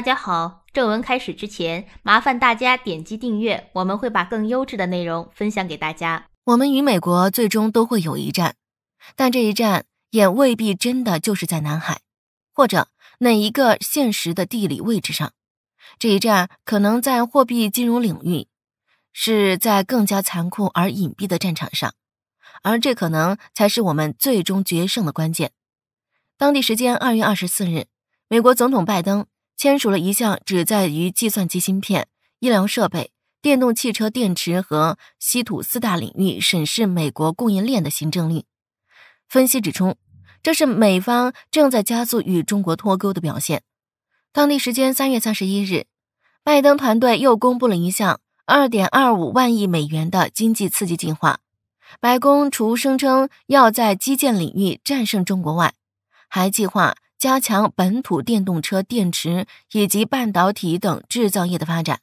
大家好，正文开始之前，麻烦大家点击订阅，我们会把更优质的内容分享给大家。我们与美国最终都会有一战，但这一战也未必真的就是在南海，或者哪一个现实的地理位置上。这一战可能在货币金融领域，是在更加残酷而隐蔽的战场上，而这可能才是我们最终决胜的关键。当地时间二月二十四日，美国总统拜登。签署了一项旨在于计算机芯片、医疗设备、电动汽车电池和稀土四大领域审视美国供应链的行政令。分析指出，这是美方正在加速与中国脱钩的表现。当地时间三月三十一日，拜登团队又公布了一项二点二五万亿美元的经济刺激计划。白宫除声称要在基建领域战胜中国外，还计划。加强本土电动车、电池以及半导体等制造业的发展，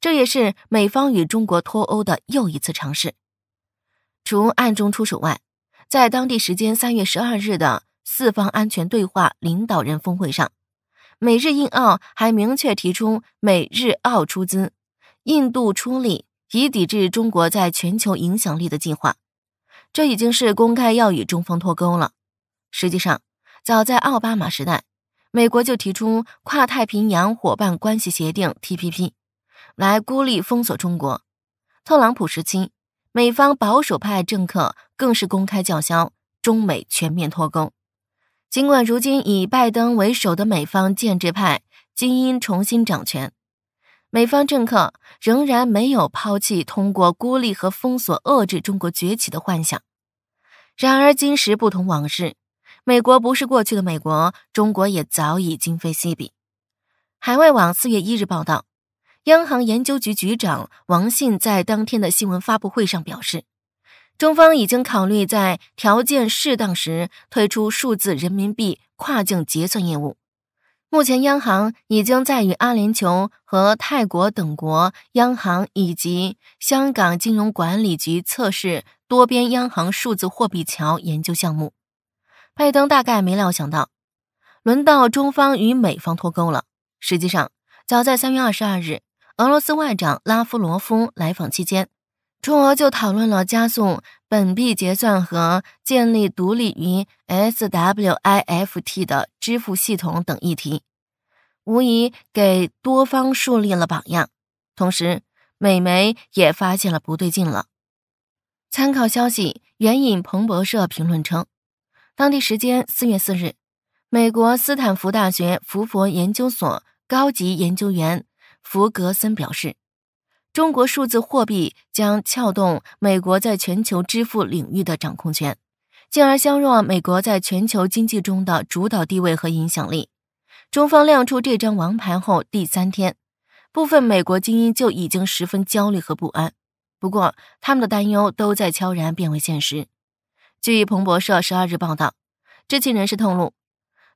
这也是美方与中国脱欧的又一次尝试。除暗中出手外，在当地时间三月十二日的四方安全对话领导人峰会上，美日印澳还明确提出，美日澳出资，印度出力，以抵制中国在全球影响力的计划。这已经是公开要与中方脱钩了。实际上。早在奥巴马时代，美国就提出跨太平洋伙伴关系协定 （TPP） 来孤立封锁中国。特朗普时期，美方保守派政客更是公开叫嚣中美全面脱钩。尽管如今以拜登为首的美方建制派精英重新掌权，美方政客仍然没有抛弃通过孤立和封锁遏制中国崛起的幻想。然而，今时不同往日。美国不是过去的美国，中国也早已今非昔比。海外网四月一日报道，央行研究局局长王信在当天的新闻发布会上表示，中方已经考虑在条件适当时推出数字人民币跨境结算业务。目前，央行已经在与阿联酋和泰国等国央行以及香港金融管理局测试多边央行数字货币桥研究项目。拜登大概没料想到，轮到中方与美方脱钩了。实际上，早在三月二十二日，俄罗斯外长拉夫罗夫来访期间，中俄就讨论了加速本币结算和建立独立于 SWIFT 的支付系统等议题，无疑给多方树立了榜样。同时，美媒也发现了不对劲了。参考消息援引彭博社评论称。当地时间四月四日，美国斯坦福大学福佛研究所高级研究员弗格森表示，中国数字货币将撬动美国在全球支付领域的掌控权，进而削弱美国在全球经济中的主导地位和影响力。中方亮出这张王牌后第三天，部分美国精英就已经十分焦虑和不安。不过，他们的担忧都在悄然变为现实。据彭博社十二日报道，知情人士透露，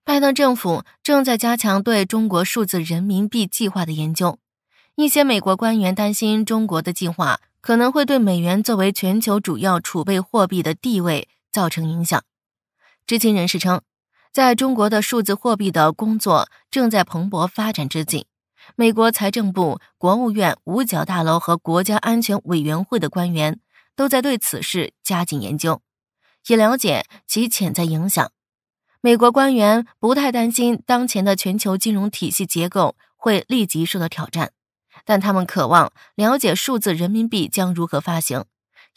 拜登政府正在加强对中国数字人民币计划的研究。一些美国官员担心，中国的计划可能会对美元作为全球主要储备货币的地位造成影响。知情人士称，在中国的数字货币的工作正在蓬勃发展之际，美国财政部、国务院、五角大楼和国家安全委员会的官员都在对此事加紧研究。以了解其潜在影响，美国官员不太担心当前的全球金融体系结构会立即受到挑战，但他们渴望了解数字人民币将如何发行，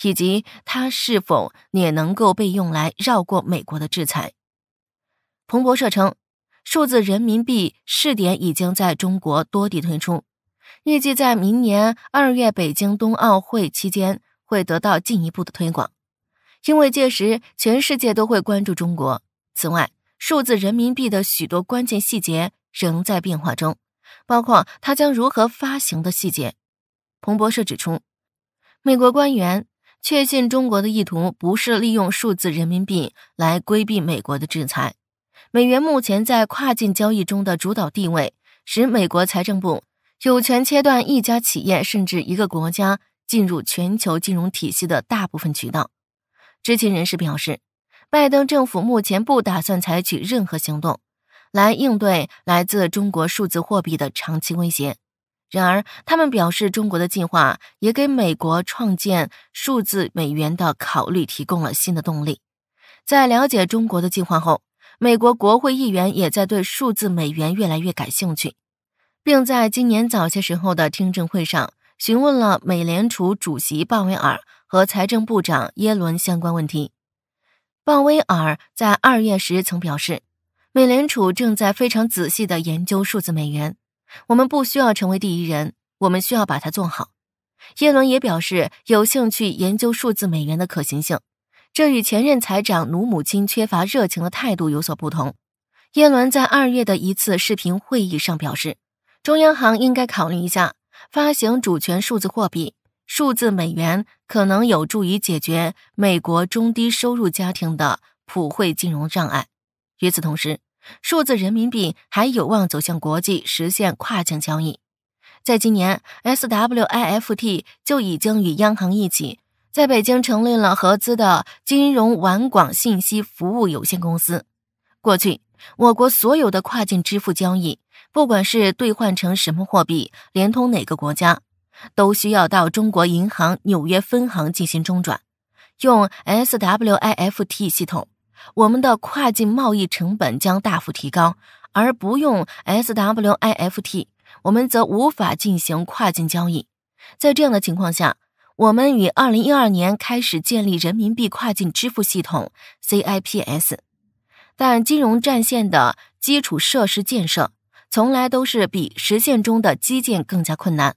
以及它是否也能够被用来绕过美国的制裁。彭博社称，数字人民币试点已经在中国多地推出，预计在明年二月北京冬奥会期间会得到进一步的推广。因为届时全世界都会关注中国。此外，数字人民币的许多关键细节仍在变化中，包括它将如何发行的细节。彭博社指出，美国官员确信中国的意图不是利用数字人民币来规避美国的制裁。美元目前在跨境交易中的主导地位，使美国财政部有权切断一家企业甚至一个国家进入全球金融体系的大部分渠道。知情人士表示，拜登政府目前不打算采取任何行动来应对来自中国数字货币的长期威胁。然而，他们表示，中国的计划也给美国创建数字美元的考虑提供了新的动力。在了解中国的计划后，美国国会议员也在对数字美元越来越感兴趣，并在今年早些时候的听证会上询问了美联储主席鲍威尔。和财政部长耶伦相关问题，鲍威尔在二月时曾表示，美联储正在非常仔细的研究数字美元，我们不需要成为第一人，我们需要把它做好。耶伦也表示有兴趣研究数字美元的可行性，这与前任财长努母亲缺乏热情的态度有所不同。耶伦在二月的一次视频会议上表示，中央行应该考虑一下发行主权数字货币。数字美元可能有助于解决美国中低收入家庭的普惠金融障碍。与此同时，数字人民币还有望走向国际，实现跨境交易。在今年，SWIFT 就已经与央行一起在北京成立了合资的金融网广信息服务有限公司。过去，我国所有的跨境支付交易，不管是兑换成什么货币，连通哪个国家。都需要到中国银行纽约分行进行中转，用 SWIFT 系统，我们的跨境贸易成本将大幅提高；而不用 SWIFT，我们则无法进行跨境交易。在这样的情况下，我们于二零一二年开始建立人民币跨境支付系统 CIPS。但金融战线的基础设施建设，从来都是比实现中的基建更加困难。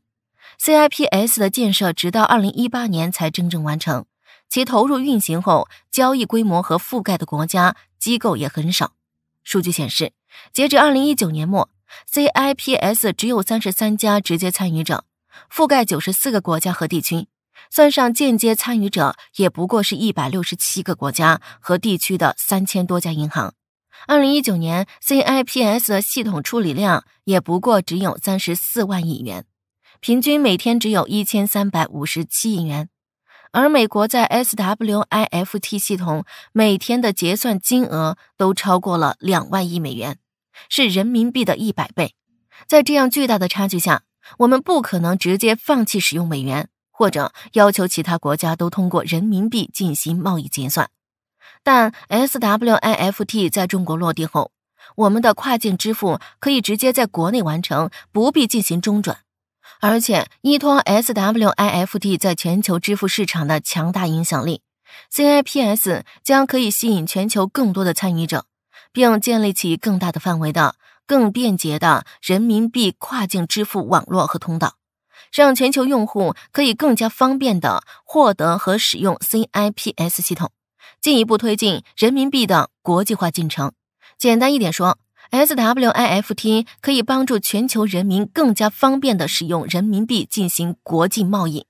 CIPS 的建设直到二零一八年才真正完成，其投入运行后，交易规模和覆盖的国家机构也很少。数据显示，截至二零一九年末，CIPS 只有三十三家直接参与者，覆盖九十四个国家和地区，算上间接参与者，也不过是一百六十七个国家和地区的三千多家银行。二零一九年，CIPS 的系统处理量也不过只有三十四万亿元。平均每天只有一千三百五十七亿元，而美国在 S W I F T 系统每天的结算金额都超过了两万亿美元，是人民币的一百倍。在这样巨大的差距下，我们不可能直接放弃使用美元，或者要求其他国家都通过人民币进行贸易结算。但 S W I F T 在中国落地后，我们的跨境支付可以直接在国内完成，不必进行中转。而且依托 SWIFT 在全球支付市场的强大影响力，CIPS 将可以吸引全球更多的参与者，并建立起更大的范围的、更便捷的人民币跨境支付网络和通道，让全球用户可以更加方便的获得和使用 CIPS 系统，进一步推进人民币的国际化进程。简单一点说。S W I F T 可以帮助全球人民更加方便地使用人民币进行国际贸易，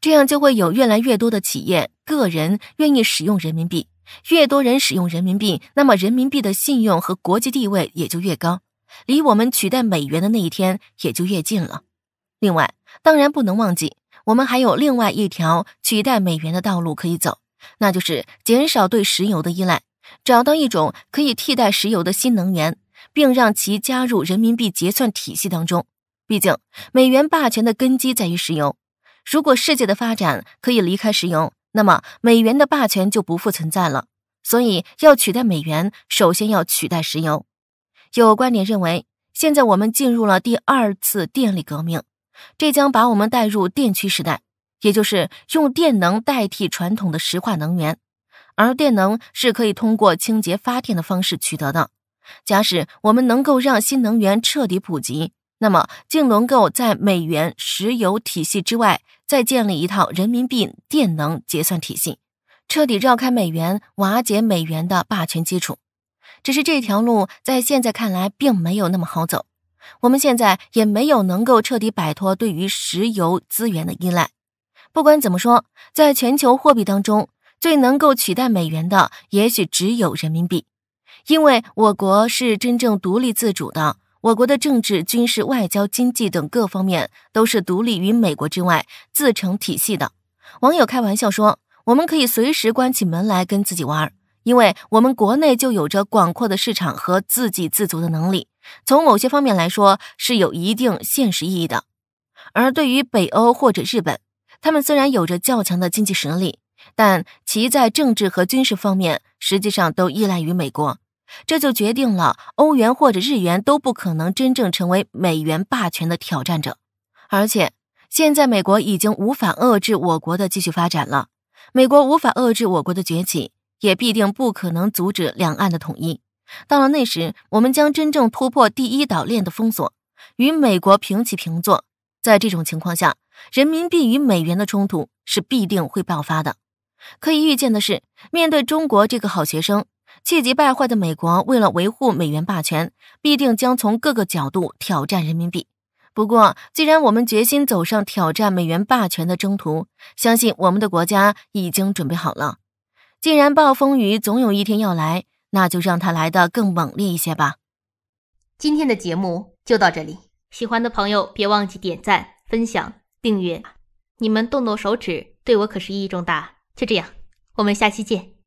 这样就会有越来越多的企业、个人愿意使用人民币。越多人使用人民币，那么人民币的信用和国际地位也就越高，离我们取代美元的那一天也就越近了。另外，当然不能忘记，我们还有另外一条取代美元的道路可以走，那就是减少对石油的依赖，找到一种可以替代石油的新能源。并让其加入人民币结算体系当中。毕竟，美元霸权的根基在于石油。如果世界的发展可以离开石油，那么美元的霸权就不复存在了。所以，要取代美元，首先要取代石油。有观点认为，现在我们进入了第二次电力革命，这将把我们带入电驱时代，也就是用电能代替传统的石化能源，而电能是可以通过清洁发电的方式取得的。假使我们能够让新能源彻底普及，那么竟能够在美元石油体系之外再建立一套人民币电能结算体系，彻底绕开美元，瓦解美元的霸权基础。只是这条路在现在看来并没有那么好走。我们现在也没有能够彻底摆脱对于石油资源的依赖。不管怎么说，在全球货币当中，最能够取代美元的，也许只有人民币。因为我国是真正独立自主的，我国的政治、军事、外交、经济等各方面都是独立于美国之外、自成体系的。网友开玩笑说：“我们可以随时关起门来跟自己玩，因为我们国内就有着广阔的市场和自给自足的能力，从某些方面来说是有一定现实意义的。”而对于北欧或者日本，他们虽然有着较强的经济实力，但其在政治和军事方面实际上都依赖于美国。这就决定了欧元或者日元都不可能真正成为美元霸权的挑战者，而且现在美国已经无法遏制我国的继续发展了，美国无法遏制我国的崛起，也必定不可能阻止两岸的统一。到了那时，我们将真正突破第一岛链的封锁，与美国平起平坐。在这种情况下，人民币与美元的冲突是必定会爆发的。可以预见的是，面对中国这个好学生。气急败坏的美国，为了维护美元霸权，必定将从各个角度挑战人民币。不过，既然我们决心走上挑战美元霸权的征途，相信我们的国家已经准备好了。既然暴风雨总有一天要来，那就让它来的更猛烈一些吧。今天的节目就到这里，喜欢的朋友别忘记点赞、分享、订阅。你们动动手指，对我可是意义重大。就这样，我们下期见。